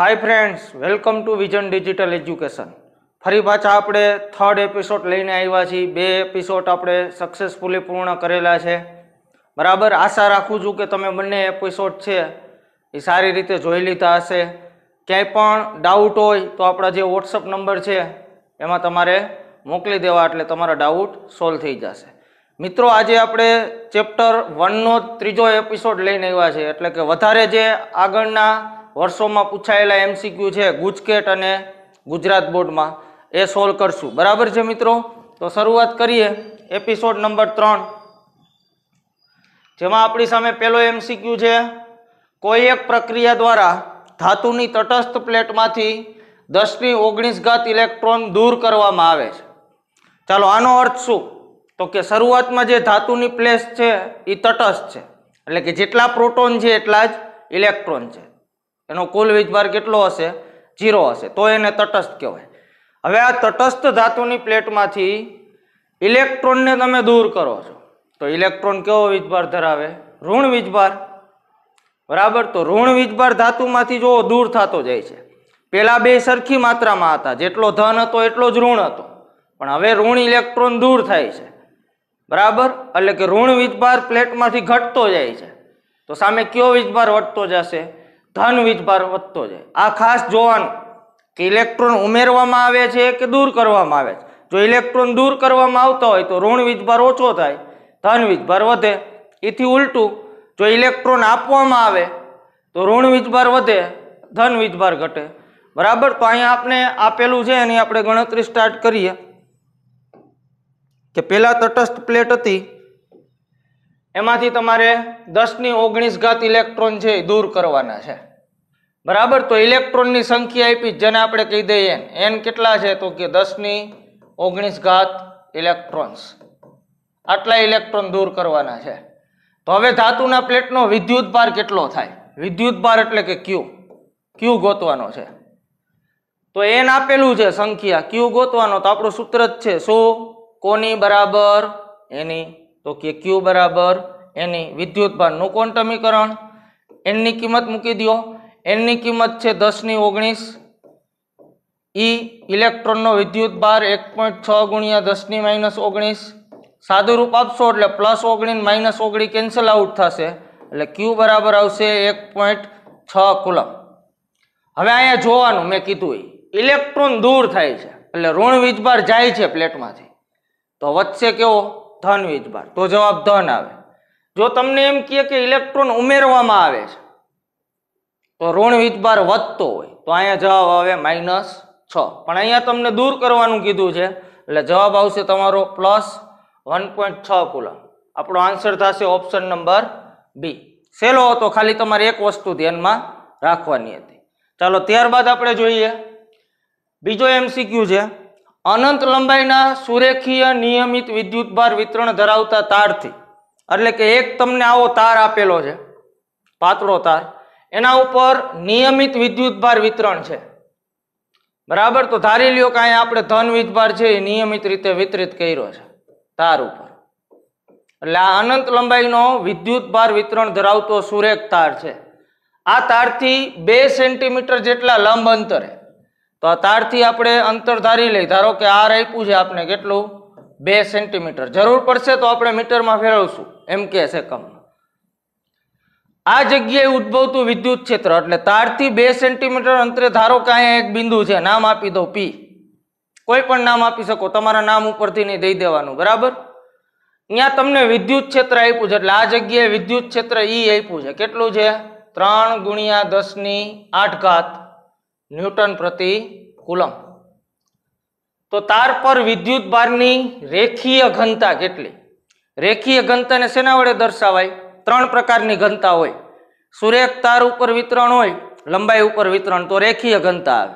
hi friends welcome to vision digital education ફરી પાછા આપણે થર્ડ એપિસોડ લઈને આવ્યા છીએ બે એપિસોડ આપણે સક્સેસફુલી પૂર્ણ કરેલા છે બરાબર આશા રાખું છું કે તમે બંને એપિસોડ છે એ સારી રીતે જોઈ લીધા હશે ક્યાંય પણ ડાઉટ હોય તો આપણા જે વોટ્સઅપ નંબર છે એમાં તમારે મોકલી દેવા એટલે તમારા ડાઉટ સોલ્વ થઈ જશે મિત્રો આજે આપણે ચેપ્ટર વનનો ત્રીજો એપિસોડ લઈને આવ્યા છે એટલે કે વધારે જે આગળના વર્ષોમાં પૂછાયેલા એમસીક્યુ છે ગુજકેટ અને ગુજરાત બોર્ડમાં એ સોલ્વ કરશું બરાબર છે મિત્રો તો શરૂઆત કરીએ એપિસોડ નંબર ત્રણ જેમાં આપણી સામે પહેલો એમસીક્યુ છે કોઈ એક પ્રક્રિયા દ્વારા ધાતુની તટસ્થ પ્લેટમાંથી દસની ઓગણીસ ઘાત ઇલેક્ટ્રોન દૂર કરવામાં આવે છે ચાલો આનો અર્થ શું તો કે શરૂઆતમાં જે ધાતુની પ્લેસ છે એ તટસ્થ છે એટલે કે જેટલા પ્રોટોન છે એટલા જ ઇલેક્ટ્રોન છે એનો કુલ વીજભાર કેટલો હશે જીરો હશે તો એને તટસ્થ કહેવાય હવે આ તટસ્થ ધાતુની પ્લેટમાંથી ઇલેક્ટ્રોનને તમે દૂર કરો છો તો ઇલેક્ટ્રોન કેવો વીજભાર ધરાવે ઋણ વીજભાર બરાબર તો ઋણ વીજભાર ધાતુમાંથી જો દૂર થતો જાય છે પહેલાં બે સરખી માત્રામાં હતા જેટલો ધન હતો એટલો જ ઋણ હતો પણ હવે ઋણ ઇલેક્ટ્રોન દૂર થાય છે બરાબર એટલે કે ઋણ વીજભાર પ્લેટમાંથી ઘટતો જાય છે તો સામે કયો વીજભાર વધતો જશે ધન વીજભાર વધતો જાય આ ખાસ જોવાનું કે ઇલેક્ટ્રોન ઉમેરવામાં આવે છે કે દૂર કરવામાં આવે છે જો ઇલેક્ટ્રોન દૂર કરવામાં આવતા હોય તો ઋણ વીજભાર ઓછો થાય ધન વીજભાર વધે એથી ઉલટું જો ઇલેક્ટ્રોન આપવામાં આવે તો ઋણ વીજભાર વધે ધન વીજભાર ઘટે બરાબર તો અહીંયા આપણે આપેલું છે એની આપણે ગણતરી સ્ટાર્ટ કરીએ કે પહેલાં તટસ્થ પ્લેટ હતી એમાંથી તમારે દસની ઓગણીસ ઘાત ઇલેક્ટ્રોન છે એ દૂર કરવાના છે બરાબર તો ઇલેક્ટ્રોનની સંખ્યા આપી જેને આપણે કહી દઈએ એન એન કેટલા છે તો કે દસની ઓગણીસ ઘાત ઇલેક્ટ્રોન્સ આટલા ઇલેક્ટ્રોન દૂર કરવાના છે તો હવે ધાતુના પ્લેટનો વિદ્યુત ભાર કેટલો થાય વિદ્યુત ભાર એટલે કે ક્યુ ક્યુ ગોતવાનો છે તો એન આપેલું છે સંખ્યા ક્યુ ગોતવાનો તો આપણું સૂત્ર જ છે શું કોની બરાબર એની તો કે ક્યુ બરાબર એની વિદ્યુત ભારનું કોન્ટમીકરણ એનની કિંમત મૂકી દો એની કિંમત છે દસની ઓગણીસ ઈ ઇલેક્ટ્રોનનો વિદ્યુત બાર એક પોઈન્ટ છ ગુણ્યા દસની માઇનસ ઓગણીસ સાદુરૂપ આપશો એટલે પ્લસ ઓગણીસ માઇનસ ઓગણી કેન્સલ આઉટ થશે એટલે ક્યુ બરાબર આવશે એક પોઈન્ટ છ કુલમ હવે અહીંયા જોવાનું મેં કીધું એ ઇલેક્ટ્રોન દૂર થાય છે એટલે ઋણ વીજભાર જાય છે પ્લેટમાંથી તો વધશે કેવો ધન વીજભાર તો જવાબ ધન આવે જો તમને એમ કહે કે ઇલેક્ટ્રોન ઉમેરવામાં આવે છે તો ઋણ વિતભાર વધતો હોય તો અહીંયા જવાબ આવે માઇનસ છ પણ અહીંયા તમને દૂર કરવાનું કીધું છે એટલે જવાબ આવશે તમારો પ્લસ વન પોઈન્ટ છ કુલમ આપણો આન્સર થશે ઓપ્શન નંબર બી સહેલો હતો ખાલી તમારે એક વસ્તુ ધ્યાનમાં રાખવાની હતી ચાલો ત્યારબાદ આપણે જોઈએ બીજો એમસીક્યુ છે અનંત લંબાઈના સુરેખીય નિયમિત વિદ્યુતભાર વિતરણ ધરાવતા તારથી એટલે કે એક તમને આવો તાર આપેલો છે પાતળો તાર એના ઉપર નિયમિત વિદ્યુતભાર વિતરણ છે બરાબર તો ધારી લ્યો કે અહીંયા આપણે ધન વીજભાર છે એ નિયમિત રીતે વિતરિત કર્યો છે તાર ઉપર એટલે આ અનંત લંબાઈનો વિદ્યુતભાર વિતરણ ધરાવતો સુરેખ તાર છે આ તારથી બે સેન્ટીમીટર જેટલા લંબ અંતરે તો આ તારથી આપણે અંતર ધારી લઈ ધારો કે આ આપ્યું છે આપણે કેટલું બે સેન્ટીમીટર જરૂર પડશે તો આપણે મીટરમાં ફેરવશું એમ કે છે કમ આ જગ્યાએ ઉદ્ભવતું વિદ્યુત ક્ષેત્ર એટલે તારથી બે સેન્ટીમીટર અંતરે ધારો કે અહીંયા એક બિંદુ છે નામ આપી દો પી કોઈ પણ નામ આપી શકો તમારા નામ ઉપરથી નહીં દઈ દેવાનું બરાબર અહીંયા તમને વિદ્યુત ક્ષેત્ર આપ્યું છે એટલે આ જગ્યાએ વિદ્યુત ક્ષેત્ર ઈ e આપ્યું છે કેટલું છે ત્રણ ગુણ્યા દસની આઠ ઘાત ન્યૂટન પ્રતિ કુલમ તો તાર પર વિદ્યુત ભારની રેખીય ઘનતા કેટલી રેખીય ઘનતાને શેના વડે દર્શાવાય ત્રણ પ્રકારની ઘનતા હોય સુરેખ તાર ઉપર વિતરણ હોય લંબાઈ ઉપર વિતરણ તો રેખીય ઘનતા આવે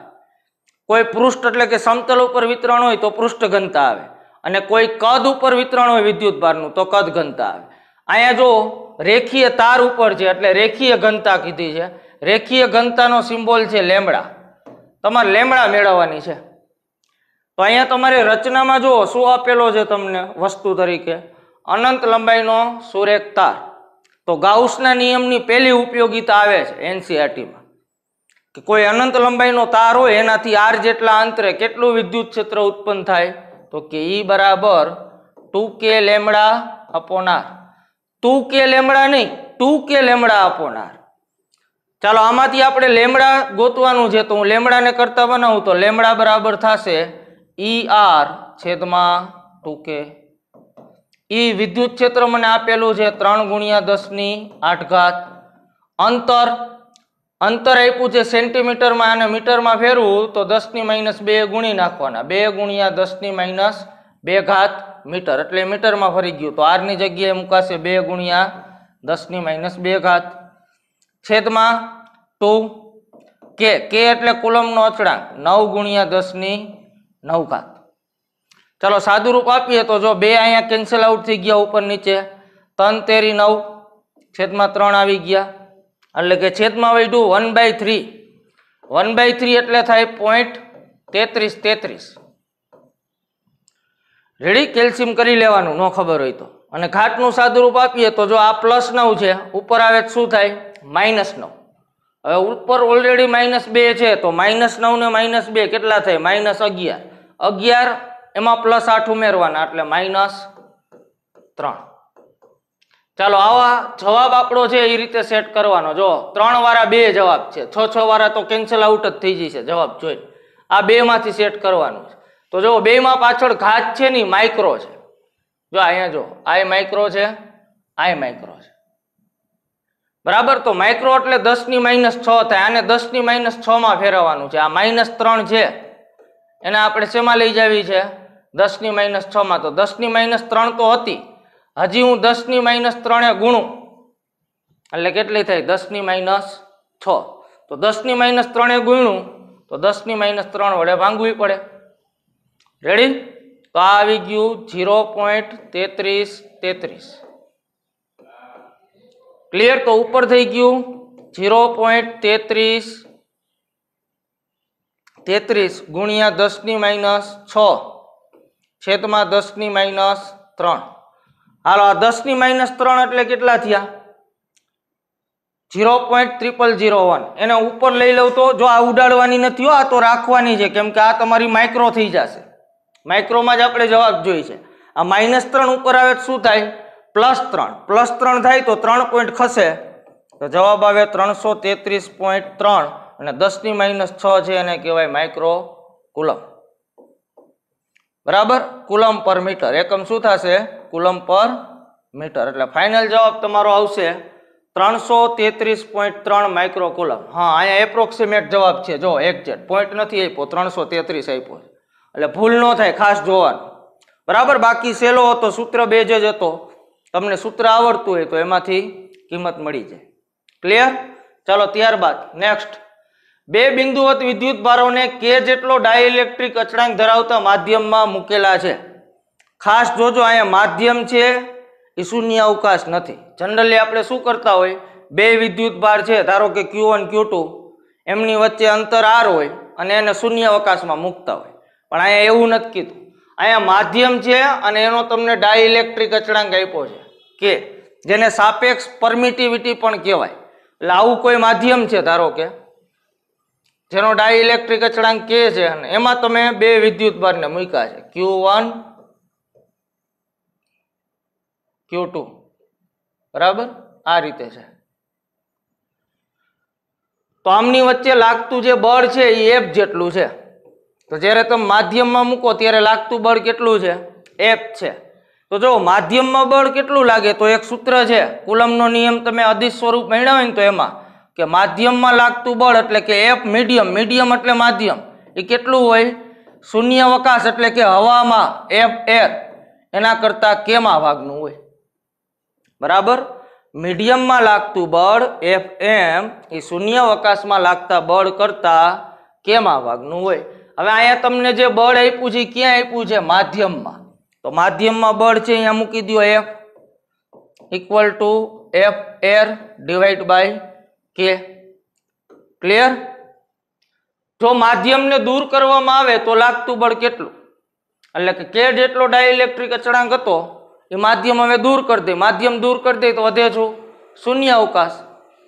કોઈ પૃષ્ઠ એટલે કે સમતલ ઉપર વિતરણ હોય તો પૃષ્ઠ ઘનતા આવે અને કોઈ કદ ઉપર વિતરણ હોય વિદ્યુત ભારનું તો કદ ઘનતા આવે અહીંયા જો રેખીય તાર ઉપર છે એટલે રેખીય ઘનતા કીધી છે રેખીય ઘનતાનો સિમ્બોલ છે લેમડા તમારે લેમડા મેળવવાની છે તો અહીંયા તમારે રચનામાં જુઓ શું આપેલો છે તમને વસ્તુ તરીકે અનંત લંબાઈનો સુરેખ તાર તો ગાઉસના નિયમની પહેલી ઉપયોગીતા આવે છે એનસીઆરટીમાં કે કોઈ અનંત લંબાઈનો તાર હોય એનાથી આર જેટલા અંતરે કેટલું વિદ્યુત ક્ષેત્ર ઉત્પન્ન થાય તો કે ઈ બરાબર two K lambda upon R two K lambda નહીં ટુ કે લેમડા અપોનાર ચાલો આમાંથી આપણે લેમડા ગોતવાનું છે તો હું લેમડાને કરતા બનાવું તો લેમડા બરાબર થશે ઈ આર છેદમાં ટુ કે એ વિદ્યુત ક્ષેત્ર મને આપેલું છે ત્રણ ગુણ્યા દસની આઠ ઘાત અંતર અંતર આપ્યું છે સેન્ટીમીટરમાં અને મીટરમાં ફેરવું તો દસની માઇનસ બે ગુણી નાખવાના બે ગુણ્યા દસની માઇનસ બે ઘાત મીટર એટલે મીટરમાં ફરી ગયું તો આરની જગ્યાએ મુકાશે બે ગુણ્યા દસની માઇનસ બે ઘાત છેદમાં ટુ કે કે એટલે કુલમનો અચળાંક નવ ગુણ્યા દસની નવ ઘાત ચલો સાદુરૂપ આપીએ તો જો બે અહીંયા કેન્સલ આઉટ થઈ ગયા ઉપર નીચે ત્રણ તેરી નવ છેદમાં ત્રણ આવી ગયા એટલે કે છેદમાં વૈડું one by three one by three એટલે થાય પોઈન્ટ તેત્રીસ તેત્રીસ રેડી કેલ્શિયમ કરી લેવાનું ન ખબર હોય તો અને ઘાટનું સાદુરૂપ આપીએ તો જો આ પ્લસ નવ છે ઉપર આવે શું થાય માઇનસ નવ હવે ઉપર ઓલરેડી માઇનસ બે છે તો માઇનસ નવ ને માઇનસ બે કેટલા થાય માઇનસ અગિયાર અગિયાર એમાં પ્લસ આઠ ઉમેરવાના એટલે માઇનસ ત્રણ ચાલો આવા જવાબ આપણો છે એ રીતે સેટ કરવાનો જો ત્રણ વાળા બે જવાબ છે છ છ વાળા તો કેન્સલ આઉટ જ થઈ જશે જવાબ જોઈ આ બેમાંથી સેટ કરવાનું છે તો જો બેમાં પાછળ ઘાત છે ને માઇક્રો છે જો અહીંયા જો આ માઇક્રો છે આ માઇક્રો છે બરાબર તો માઇક્રો એટલે દસની માઇનસ છ થાય આને દસની માઇનસ છમાં ફેરવવાનું છે આ માઇનસ ત્રણ છે એને આપણે શેમાં લઈ જવી છે દસની માઇનસ છમાં તો દસની માઇનસ ત્રણ તો હતી હજી હું દસની માઇનસ ત્રણે ગુણું એટલે કેટલી થઈ દસની માઇનસ છ તો દસની માઇનસ ત્રણે ગુણું તો દસની માઇનસ ત્રણ વડે ભાંગવી પડે રેડી તો આ આવી ગયું ઝીરો પોઈન્ટ તેત્રીસ તેત્રીસ ક્લિયર તો ઉપર થઈ ગયું ઝીરો પોઈન્ટ તેત્રીસ તેત્રીસ ગુણ્યા દસની માઇનસ છ છેદમાં દસની માઇનસ ત્રણ હાલો આ દસની માઇનસ ત્રણ એટલે કેટલા થયા zero point triple zero one એને ઉપર લઈ લઉં તો જો આ ઉડાડવાની નથી આ તો રાખવાની છે કેમ કે આ તમારી માઇક્રો થઈ જશે માઇક્રોમાં જ આપણે જવાબ જોઈએ છે આ માઇનસ ત્રણ ઉપર આવે શું થાય પ્લસ ત્રણ પ્લસ ત્રણ થાય તો ત્રણ પોઈન્ટ ખસે તો જવાબ આવે ત્રણસો તેત્રીસ પોઈન્ટ ત્રણ અને દસની માઇનસ છ છે એને કહેવાય માઇક્રો કુલમ બરાબર કુલમ પર મીટર એકમ શું થશે કુલમ પર મીટર એટલે ફાઇનલ જવાબ તમારો આવશે ત્રણસો તેત્રીસ પોઈન્ટ ત્રણ માઇક્રો કુલમ હા અહીંયા એપ્રોક્સિમેટ જવાબ છે જો એક્ઝેક્ટ પોઈન્ટ નથી આપ્યો ત્રણસો તેત્રીસ આપ્યો એટલે ભૂલ ન થાય ખાસ જોવાનું બરાબર બાકી સહેલો હતો સૂત્ર બે જ હતો તમને સૂત્ર આવડતું હોય તો એમાંથી કિંમત મળી જાય ક્લિયર ચાલો ત્યારબાદ નેક્સ્ટ બે બિંદુવત વિદ્યુત ભારોને કે જેટલો ડાયઇલેક્ટ્રિક અચળાંક ધરાવતા માધ્યમમાં મૂકેલા છે ખાસ જોજો અહીંયા માધ્યમ છે એ શૂન્ય અવકાશ નથી જનરલી આપણે શું કરતા હોય બે વિદ્યુત ભાર છે ધારો કે ક્યુ વન ક્યુ એમની વચ્ચે અંતર આર હોય અને એને શૂન્ય અવકાશમાં મૂકતા હોય પણ અહીંયા એવું નથી કીધું અહીંયા માધ્યમ છે અને એનો તમને ડાયઇલેક્ટ્રિક અચળાંક આપ્યો છે કે જેને સાપેક્ષ પરમિટિવિટી પણ કહેવાય એટલે આવું કોઈ માધ્યમ છે ધારો કે જેનો ડાયઇલેક્ટ્રિક અચળાંક કે છે અને એમાં તમે બે વિદ્યુત ભારને મૂક્યા છે ક્યુ વન ક્યુ ટુ બરાબર આ રીતે છે તો આમની વચ્ચે લાગતું જે બળ છે એ એફ જેટલું છે તો જ્યારે તમે માધ્યમમાં મૂકો ત્યારે લાગતું બળ કેટલું છે એફ છે તો જો માધ્યમમાં બળ કેટલું લાગે તો એક સૂત્ર છે કુલમનો નિયમ તમે અધિશ સ્વરૂપ મેળવે ને તો એમાં કે માધ્યમમાં લાગતું બળ એટલે કે એફ મીડિયમ મીડિયમ એટલે માધ્યમ એ કેટલું હોય શૂન્યાવકાશ એટલે કે હવામાં એફ એર એના કરતાં કેમાં ભાગનું હોય બરાબર મીડિયમમાં લાગતું બળ એફ એમ એ શૂન્યાવકાશમાં લાગતા બળ કરતાં કેમાં ભાગનું હોય હવે અહીંયા તમને જે બળ આપ્યું છે ક્યાં આપ્યું છે માધ્યમમાં તો માધ્યમમાં બળ છે અહીંયા મૂકી દો F equal to F air divide by K clear જો માધ્યમને દૂર કરવામાં આવે તો લાગતું બળ કેટલું એટલે કે કે જેટલો ડાયઇલેક્ટ્રિક અચળાંક હતો એ માધ્યમ હવે દૂર કરી દે માધ્યમ દૂર કરી દે તો વધે છું શૂન્ય અવકાશ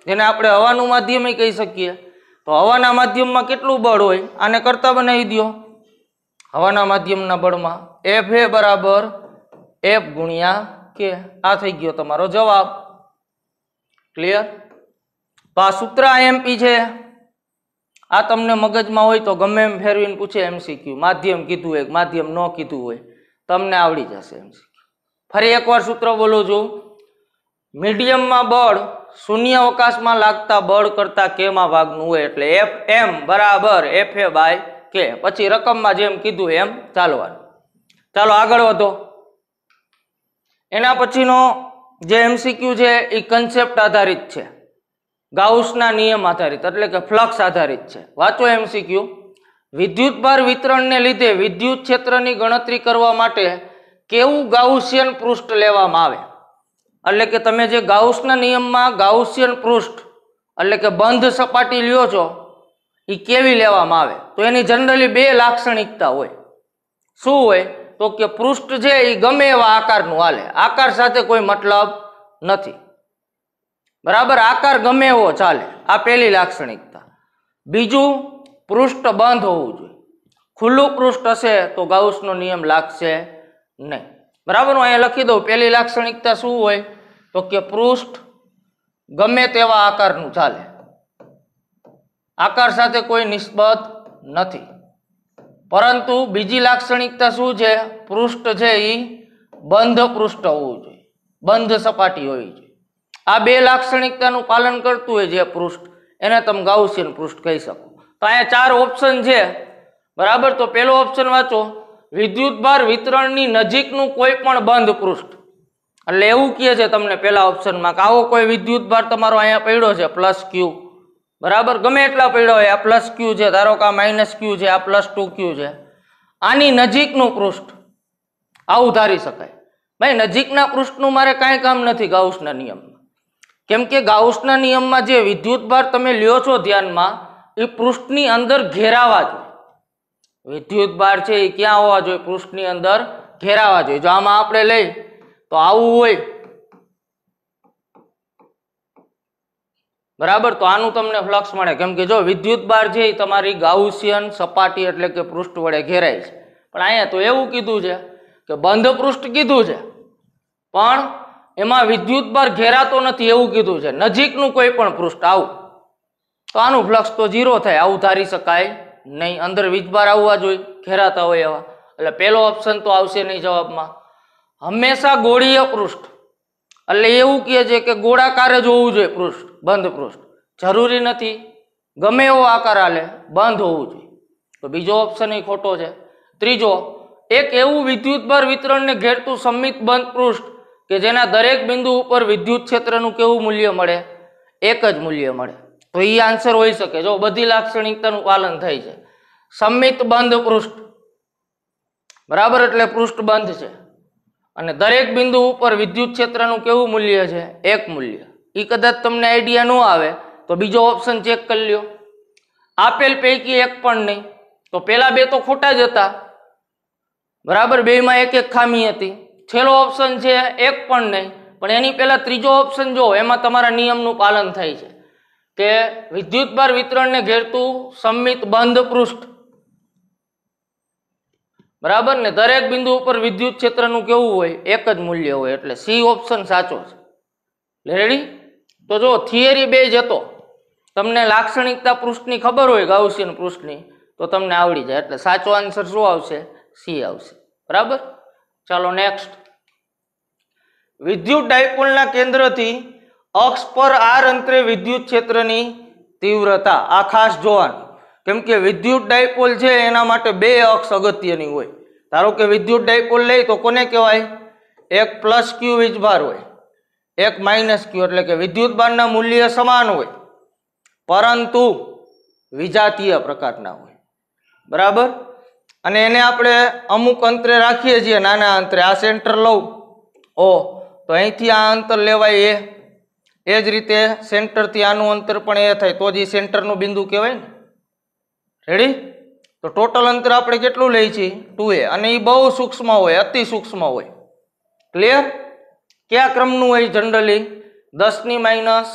જેને આપણે હવાનું માધ્યમ કહી શકીએ તો હવાના માધ્યમમાં કેટલું બળ હોય આને કરતા બનાવી દો હવાના માધ્યમના બળમાં એફ એ બરાબર એફ ગુણ્યા કે આ થઈ ગયો તમારો જવાબ ક્લિયર તો આ સૂત્ર આઈએમપી e છે આ તમને મગજમાં હોય તો ગમે એમ ફેરવીને પૂછે એમસીક્યુ માધ્યમ કીધું એક માધ્યમ ન કીધું હોય તમને આવડી જશે એમસીક્યુ ફરી એકવાર સૂત્ર બોલું છું મીડિયમમાં બળ શૂન્ય અવકાશમાં લાગતા બળ કરતાં કેમાં ભાગનું હોય એટલે એફ એમ બરાબર એફ એ બાય કે પછી રકમમાં જેમ કીધું એમ ચાલવાનું ચાલો આગળ વધો એના પછીનો જે એમસીક્યુ છે એ કન્સેપ્ટ આધારિત છે ગાઉસના નિયમ આધારિત એટલે કે ફ્લક્સ આધારિત છે વાંચો એમ શીખ્યું વિદ્યુતભાર વિતરણને લીધે વિદ્યુત ક્ષેત્રની ગણતરી કરવા માટે કેવું ગાઉસિયન પૃષ્ઠ લેવામાં આવે એટલે કે તમે જે ગાઉસના નિયમમાં ગાઉસિયન પૃષ્ઠ એટલે કે બંધ સપાટી લ્યો છો એ કેવી લેવામાં આવે તો એની જનરલી બે લાક્ષણિકતા હોય શું હોય તો કે પૃષ્ઠ છે એ ગમે એવા આકારનું હાલે આકાર સાથે કોઈ મતલબ નથી બરાબર આકાર ગમે એવો ચાલે આ પહેલી લાક્ષણિકતા બીજું પૃષ્ઠ બંધ હોવું જોઈએ ખુલ્લું પૃષ્ઠ હશે તો ગાઉસનો નિયમ લાગશે નહીં બરાબર હું અહીંયા લખી દઉં પહેલી લાક્ષણિકતા શું હોય તો કે પૃષ્ઠ ગમે તેવા આકારનું ચાલે આકાર સાથે કોઈ નિસ્બત નથી પરંતુ બીજી લાક્ષણિકતા શું છે પૃષ્ઠ છે એ બંધ પૃષ્ઠ હોવું જોઈએ બંધ સપાટી હોવી જોઈએ આ બે લાક્ષણિકતાનું પાલન કરતું હોય જે પૃષ્ઠ એને તમે ગાઉસિયન પૃષ્ઠ કહી શકો તો અહીંયા ચાર ઓપ્શન છે બરાબર તો પહેલો ઓપ્શન વાંચો વિદ્યુતભાર વિતરણની નજીકનું કોઈ પણ બંધ પૃષ્ઠ એટલે એવું કહે છે તમને પહેલા ઓપ્શનમાં કે આવો કોઈ વિદ્યુતભાર તમારો અહીંયા પડ્યો છે પ્લસ ક્યુ બરાબર ગમે એટલા પડ્યો હોય આ પ્લસ ક્યુ છે ધારો કે આ માઇનસ ક્યુ છે આ પ્લસ ટુ ક્યુ છે આની નજીકનું પૃષ્ઠ આવું ધારી શકાય ભાઈ નજીકના પૃષ્ઠનું મારે કાંઈ કામ નથી ગાઉસના નિયમમાં કેમ કે ગાઉસના નિયમમાં જે વિદ્યુતભાર તમે લ્યો છો ધ્યાનમાં એ પૃષ્ઠની અંદર ઘેરાવા જોઈએ વિદ્યુતભાર છે એ ક્યાં હોવા જોઈએ પૃષ્ઠની અંદર ઘેરાવા જોઈએ જો આમાં આપણે લઈ તો આવું હોય બરાબર તો આનું તમને ફ્લક્ષ મળે કેમ કે જો વિદ્યુત બાર છે એ તમારી ગાઉસિયન સપાટી એટલે કે પૃષ્ઠ વડે ઘેરાય છે પણ અહીંયા તો એવું કીધું છે કે બંધ પૃષ્ઠ કીધું છે પણ એમાં વિદ્યુત બાર ઘેરાતો નથી એવું કીધું છે નજીકનું કોઈ પણ પૃષ્ઠ આવું તો આનું ફ્લક્સ તો ઝીરો થાય આવું ધારી શકાય નહીં અંદર વીજબાર આવવા જોઈએ ઘેરાતા હોય એવા એટલે પહેલો ઓપ્શન તો આવશે નહીં જવાબમાં હંમેશા ગોળીય પૃષ્ઠ એટલે એવું કહે છે કે ગોળાકાર જ હોવું જોઈએ પૃષ્ઠ બંધ પૃષ્ઠ જરૂરી નથી ગમે એવો આકાર આલે બંધ હોવું જોઈએ તો બીજો ઓપ્શન એ ખોટો છે ત્રીજો એક એવું વિદ્યુતભાર વિતરણને ઘેરતું સંમિત બંધ પૃષ્ઠ કે જેના દરેક બિંદુ ઉપર વિદ્યુત ક્ષેત્રનું કેવું મૂલ્ય મળે એક જ મૂલ્ય મળે તો એ આન્સર હોઈ શકે જો બધી લાક્ષણિકતાનું પાલન થાય છે સંમિત બંધ પૃષ્ઠ બરાબર એટલે પૃષ્ઠ બંધ છે અને દરેક બિંદુ ઉપર વિદ્યુત ક્ષેત્રનું કેવું મૂલ્ય છે એક મૂલ્ય એ કદાચ તમને આઈડિયા ન આવે તો બીજો ઓપ્શન ચેક કરી લ્યો આપેલ પૈકી એક પણ નહીં તો પહેલાં બે તો ખોટા જ હતા બરાબર બેમાં એક એક ખામી હતી છેલ્લો ઓપ્શન છે એક પણ નહીં પણ એની પહેલાં ત્રીજો ઓપ્શન જો એમાં તમારા નિયમનું પાલન થાય છે કે વિદ્યુત ભાર વિતરણને ઘેરતું સંમિત બંધ પૃષ્ઠ બરાબર ને દરેક બિંદુ ઉપર વિદ્યુત ક્ષેત્રનું કેવું હોય એક જ મૂલ્ય હોય એટલે સી ઓપ્શન સાચો છે રેડી તો જો થિયરી બેઝ હતો તમને લાક્ષણિકતા પૃષ્ઠની ખબર હોય ગાઉસિયન પૃષ્ઠની તો તમને આવડી જાય એટલે સાચો આન્સર શું આવશે સી આવશે બરાબર ચાલો નેક્સ્ટ વિદ્યુત ડાયપોલના કેન્દ્રથી અક્ષ પર આર અંતરે વિદ્યુત ક્ષેત્રની તીવ્રતા આ ખાસ જોવાનું કેમ કે વિદ્યુત ડાયપોલ છે એના માટે બે અક્ષ અગત્યની હોય ધારો કે વિદ્યુત ડાયપોલ લઈ તો કોને કહેવાય એક પ્લસ ક્યુ વીજભાર હોય એક માઇનસ ક્યુ એટલે કે વિદ્યુત બારના મૂલ્ય સમાન હોય પરંતુ વિજાતીય પ્રકારના હોય બરાબર અને એને આપણે અમુક અંતરે રાખીએ છીએ નાના અંતરે આ સેન્ટર લઉં ઓ તો અહીંથી આ અંતર લેવાય એ એ જ રીતે સેન્ટરથી આનું અંતર પણ એ થાય તો જ એ સેન્ટરનું બિંદુ કહેવાય ને રેડી તો ટોટલ અંતર આપણે કેટલું લઈએ છીએ ટુ એ અને એ બહુ સૂક્ષ્મ હોય અતિ સૂક્ષ્મ હોય ક્લિયર કયા ક્રમનું હોય જનરલી દસની માઇનસ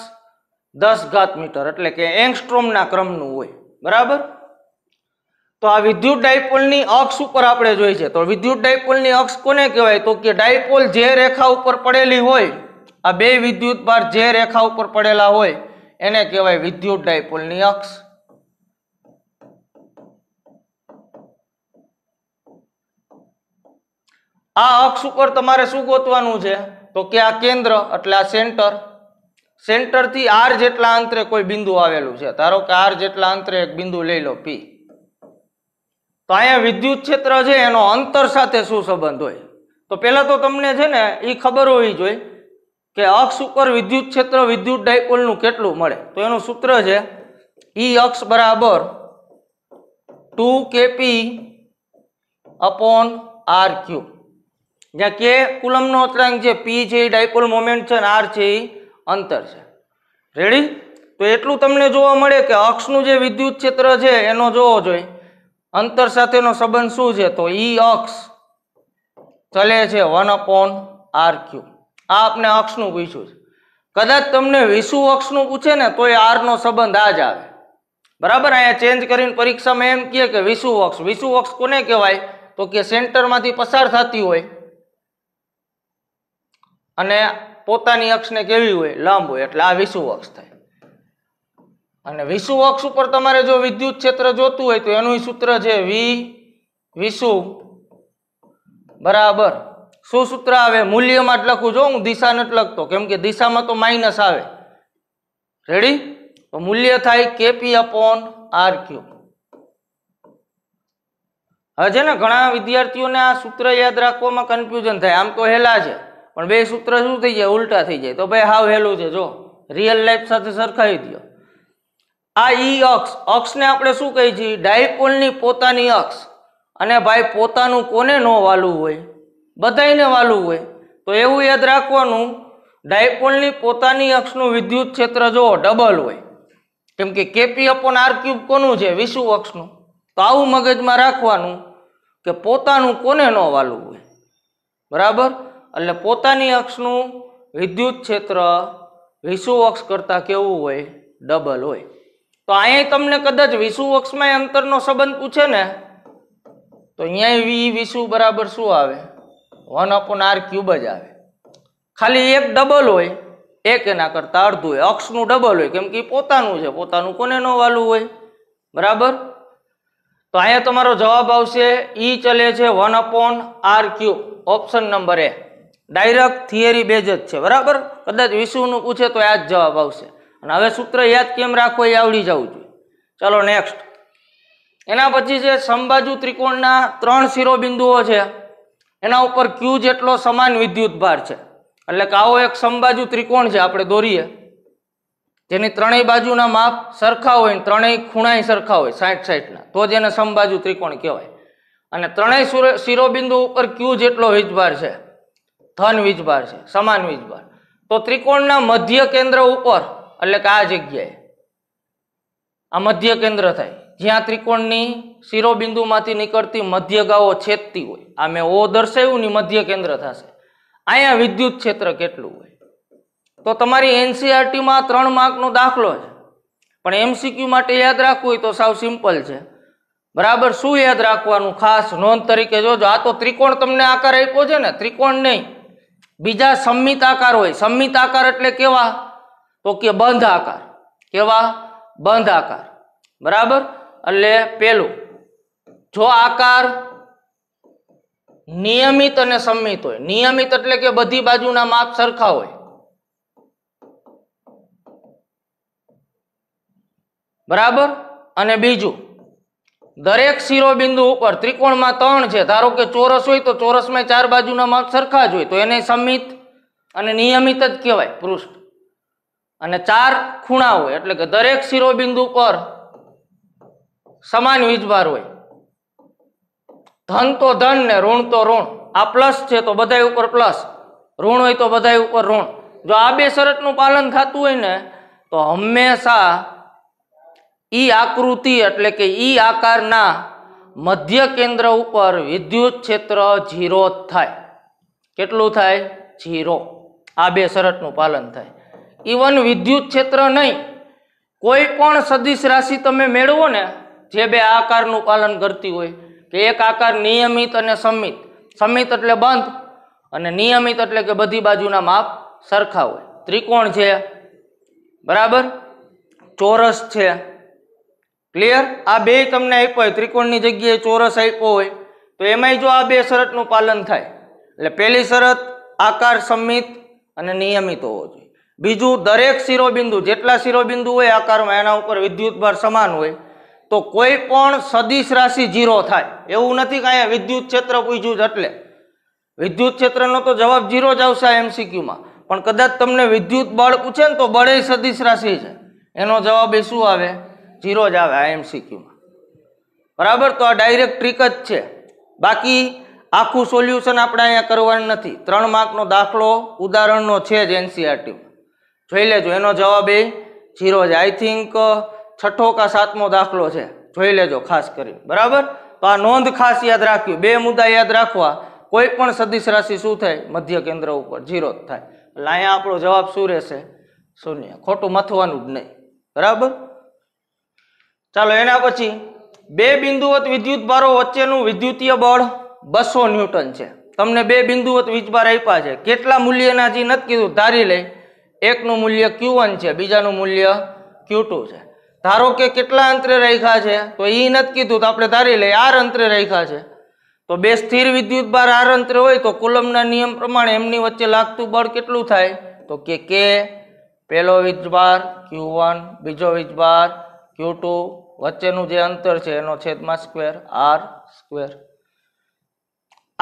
દસ ઘાત મીટર એટલે કે એંગસ્ટ્રોમના ક્રમનું હોય બરાબર તો આ વિદ્યુત ડાયપોલની અક્ષ ઉપર આપણે જોઈ છે તો વિદ્યુત ડાયપોલની અક્ષ કોને કહેવાય તો કે ડાયપોલ જે રેખા ઉપર પડેલી હોય આ બે વિદ્યુત ભાર જે રેખા ઉપર પડેલા હોય એને કહેવાય વિદ્યુત ડાયપોલની અક્ષ આ અક્ષ ઉપર તમારે શું ગોતવાનું છે તો કે આ કેન્દ્ર એટલે આ સેન્ટર સેન્ટરથી આર જેટલા અંતરે કોઈ બિંદુ આવેલું છે ધારો કે આર જેટલા અંતરે એક બિંદુ લઈ લો પી તો અહીંયા વિદ્યુત ક્ષેત્ર છે એનો અંતર સાથે શું સંબંધ હોય તો પહેલાં તો તમને છે ને એ ખબર હોવી જોઈએ કે અક્ષ ઉપર વિદ્યુત ક્ષેત્ર વિદ્યુત ડાયપોલનું કેટલું મળે તો એનું સૂત્ર છે ઈ અક્ષ બરાબર to KP upon R Q જ્યાં કે કુલમનો અચળાંક છે પી છે એ ડાયપોલ મોમેન્ટ છે અને આર છે એ અંતર છે રેડી તો એટલું તમને જોવા મળે કે અક્ષનું જે વિદ્યુત ક્ષેત્ર છે એનો જોવો જોઈએ અંતર સાથેનો સંબંધ શું છે તો ઈ e અક્ષ ચલે છે વન અપોન આર ક્યુ આ આપણે અક્ષનું પૂછ્યું છે કદાચ તમને વિષુ અક્ષનું પૂછે ને તો એ આરનો સંબંધ આ જ આવે બરાબર અહીંયા ચેન્જ કરીને પરીક્ષામાં એમ કહે કે વિષુ અક્ષ વિષુ અક્ષ કોને કહેવાય તો કે સેન્ટરમાંથી પસાર થતી હોય અને પોતાની અક્ષને કેવી હોય લાંબ હોય એટલે આ વિષુ અક્ષ થાય અને વિષુ અક્ષ ઉપર તમારે જો વિદ્યુત ક્ષેત્ર જોતું હોય તો એનું સૂત્ર છે વી વિષુ બરાબર શું સૂત્ર આવે મૂલ્યમાં જ લખું જો હું દિશા નથી લખતો કેમ કે દિશામાં તો માઇનસ આવે રેડી તો મૂલ્ય થાય કેપી અપોન આર ક્યુ હજે ને ઘણા વિદ્યાર્થીઓને આ સૂત્ર યાદ રાખવામાં કન્ફ્યુઝન થાય આમ તો હેલા છે પણ બે સૂત્ર શું થઈ જાય ઉલટા થઈ જાય તો ભાઈ હાવ હેલું છે જો રિયલ લાઈફ સાથે સરખાવી દો આ ઈ અક્ષ અક્ષને આપણે શું કહીએ છીએ ડાયપોલની પોતાની અક્ષ અને ભાઈ પોતાનું કોને ન વાલું હોય બધાને વાલું હોય તો એવું યાદ રાખવાનું ડાયપોલની પોતાની અક્ષનું વિદ્યુત ક્ષેત્ર જોવો ડબલ હોય કેમ કે કેપી અપોન આર ક્યુબ કોનું છે વિષુ અક્ષનું તો આવું મગજમાં રાખવાનું કે પોતાનું કોને ન વાલું હોય બરાબર એટલે પોતાની અક્ષનું વિદ્યુત ક્ષેત્ર વિષુ અક્ષ કરતાં કેવું હોય ડબલ હોય તો અહીંયા તમને કદાચ વિષુ વિષુવક્ષમાં અંતરનો સંબંધ પૂછે ને તો અહીંયા વી વિષુ બરાબર શું આવે વન અપોન આર ક્યુબ જ આવે ખાલી એક ડબલ હોય એક એના કરતાં અડધું હોય અક્ષનું ડબલ હોય કેમ કે પોતાનું છે પોતાનું કોને ન વાલું હોય બરાબર તો અહીંયા તમારો જવાબ આવશે ઈ ચલે છે one upon R cube option number A direct theory base જ છે બરાબર કદાચ વિષુનું પૂછે તો આ જ જવાબ આવશે અને હવે સૂત્ર યાદ કેમ રાખો એ આવડી જવું જોઈએ ચલો નેક્સ્ટ એના પછી જે સમબાજુ ત્રિકોણના ત્રણ શિરોબિંદુઓ છે એના ઉપર ક્યુ જેટલો સમાન વિદ્યુત ભાર છે એટલે કે આવો એક સંબાજુ ત્રિકોણ છે આપણે દોરીએ જેની ત્રણેય બાજુના માપ સરખા હોય ને ત્રણેય ખૂણાય સરખા હોય સાઠ સાઠના તો જ એને સંબાજુ ત્રિકોણ કહેવાય અને ત્રણેય શિરોબિંદુ ઉપર ક્યુ જેટલો વીજભાર છે ધન વીજભાર છે સમાન વીજભાર તો ત્રિકોણના મધ્ય કેન્દ્ર ઉપર એટલે કે આ જગ્યાએ આ મધ્ય કેન્દ્ર થાય જ્યાં ત્રિકોણની શિરોબિંદુમાંથી નીકળતી મધ્યગાઓ છેદતી હોય આ મેં ઓ દર્શાવ્યું ને મધ્ય કેન્દ્ર થશે અહીંયા વિદ્યુત ક્ષેત્ર કેટલું હોય તો તમારી એનસીઆરટીમાં e ત્રણ માર્કનો દાખલો છે પણ એમસીક્યુ માટે યાદ રાખવું હોય તો સાવ સિમ્પલ છે બરાબર શું યાદ રાખવાનું ખાસ નોંધ તરીકે જોજો આ તો ત્રિકોણ તમને આકાર આપ્યો છે ને ત્રિકોણ નહીં બીજા સંમિત આકાર હોય સંમિત આકાર એટલે કેવા તો કે બંધ આકાર કેવા બંધ આકાર બરાબર એટલે પેલું જો આકાર નિયમિત અને સંમિત હોય નિયમિત એટલે કે બધી બાજુના માપ સરખા હોય બરાબર અને બીજું દરેક શિરોબિંદુ ઉપર ત્રિકોણમાં ત્રણ છે ધારો કે ચોરસ હોય તો ચોરસમાં ચાર બાજુના માપ સરખા જ હોય તો એને સંમિત અને નિયમિત જ કહેવાય પૃષ્ઠ અને ચાર ખૂણા હોય એટલે કે દરેક શિરોબિંદુ પર સમાન વીજભાર હોય ધન તો ધન ને ઋણ તો ઋણ આ પ્લસ છે તો બધા ઉપર પ્લસ ઋણ હોય તો બધા ઉપર ઋણ જો આ બે શરતનું પાલન થતું હોય ને તો હંમેશા ઈ આકૃતિ એટલે કે ઈ આકારના મધ્ય કેન્દ્ર ઉપર વિદ્યુત ક્ષેત્ર ઝીરો થાય કેટલું થાય ઝીરો આ બે શરતનું પાલન થાય ઇવન વિદ્યુત ક્ષેત્ર નહીં કોઈ પણ સદિશ રાશિ તમે મેળવો ને જે બે આકારનું પાલન કરતી હોય કે એક આકાર નિયમિત અને સમિત સમિત એટલે બંધ અને નિયમિત એટલે કે બધી બાજુના માપ સરખા હોય ત્રિકોણ છે બરાબર ચોરસ છે ક્લિયર આ બે તમને આપ્યો હોય ત્રિકોણની જગ્યાએ ચોરસ આપ્યો હોય તો એમાંય જો આ બે શરતનું પાલન થાય એટલે પહેલી શરત આકાર સમિત અને નિયમિત હોવો જોઈએ બીજું દરેક શિરોબિંદુ જેટલા શિરોબિંદુ હોય આકારમાં એના ઉપર વિદ્યુતભાર સમાન હોય તો કોઈ પણ સદિશ રાશિ ઝીરો થાય એવું નથી કે અહીંયા વિદ્યુત ક્ષેત્ર પૂછ્યું જ એટલે વિદ્યુત ક્ષેત્રનો તો જવાબ જીરો જ આવશે એમસીક્યુમાં પણ કદાચ તમને વિદ્યુત બળ પૂછે ને તો બળે સદિશ રાશિ છે એનો જવાબ એ શું આવે ઝીરો જ આવે આ એમસીક્યુમાં બરાબર તો આ ડાયરેક્ટ ટ્રીક જ છે બાકી આખું સોલ્યુશન આપણે અહીંયા કરવાનું નથી ત્રણ માર્કનો દાખલો ઉદાહરણનો છે જ એનસીઆરટીમાં જોઈ લેજો એનો જવાબ એ ઝીરો છે આઈ થિંક છઠ્ઠો કા સાતમો દાખલો છે જોઈ લેજો ખાસ કરી બરાબર તો આ નોંધ ખાસ યાદ રાખ્યું બે મુદ્દા યાદ રાખવા કોઈ પણ સદિશ રાશિ શું થાય મધ્ય કેન્દ્ર ઉપર જીરો થાય એટલે અહીંયા આપણો જવાબ શું રહેશે શૂન્ય ખોટું મથવાનું જ નહીં બરાબર ચાલો એના પછી બે બિંદુવત વિદ્યુત ભારો વચ્ચેનું વિદ્યુતીય બળ બસો ન્યૂટન છે તમને બે બિંદુવત વીજભાર આપ્યા છે કેટલા મૂલ્યના જે નથી કીધું ધારી લઈ એકનું મૂલ્ય ક્યુ વન છે બીજાનું મૂલ્ય ક્યુ ટુ છે ધારો કે કેટલા અંતરે રાખ્યા છે તો એ નથી કીધું તો આપણે ધારી લઈએ આર અંતરે રાખ્યા છે તો બે સ્થિર વિદ્યુત બાર આર અંતરે હોય તો કુલમના નિયમ પ્રમાણે એમની વચ્ચે લાગતું બળ કેટલું થાય તો કે કે પહેલો વીજભાર ક્યુ વન બીજો વીજભાર ક્યુ ટુ વચ્ચેનું જે અંતર છે એનો છેદમાં સ્ક્વેર આર સ્ક્વેર